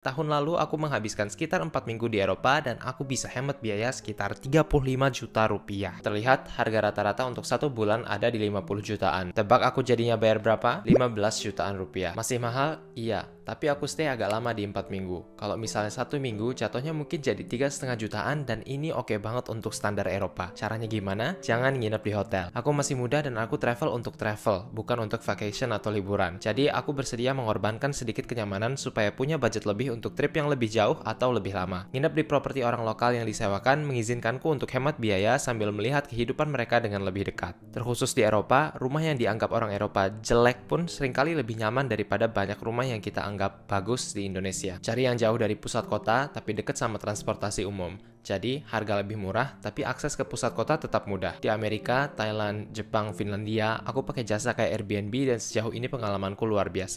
Tahun lalu aku menghabiskan sekitar 4 minggu di Eropa dan aku bisa hemat biaya sekitar 35 juta rupiah. Terlihat harga rata-rata untuk satu bulan ada di 50 jutaan. Tebak aku jadinya bayar berapa? 15 jutaan rupiah. Masih mahal? Iya, tapi aku stay agak lama di 4 minggu. Kalau misalnya satu minggu, jatuhnya mungkin jadi tiga setengah jutaan dan ini oke okay banget untuk standar Eropa. Caranya gimana? Jangan nginep di hotel. Aku masih muda dan aku travel untuk travel, bukan untuk vacation atau liburan. Jadi aku bersedia mengorbankan sedikit kenyamanan supaya punya budget lebih untuk trip yang lebih jauh atau lebih lama. Nginep di properti orang lokal yang disewakan mengizinkanku untuk hemat biaya sambil melihat kehidupan mereka dengan lebih dekat. Terkhusus di Eropa, rumah yang dianggap orang Eropa jelek pun seringkali lebih nyaman daripada banyak rumah yang kita anggap bagus di Indonesia. Cari yang jauh dari pusat kota tapi dekat sama transportasi umum. Jadi, harga lebih murah, tapi akses ke pusat kota tetap mudah. Di Amerika, Thailand, Jepang, Finlandia, aku pakai jasa kayak Airbnb dan sejauh ini pengalamanku luar biasa.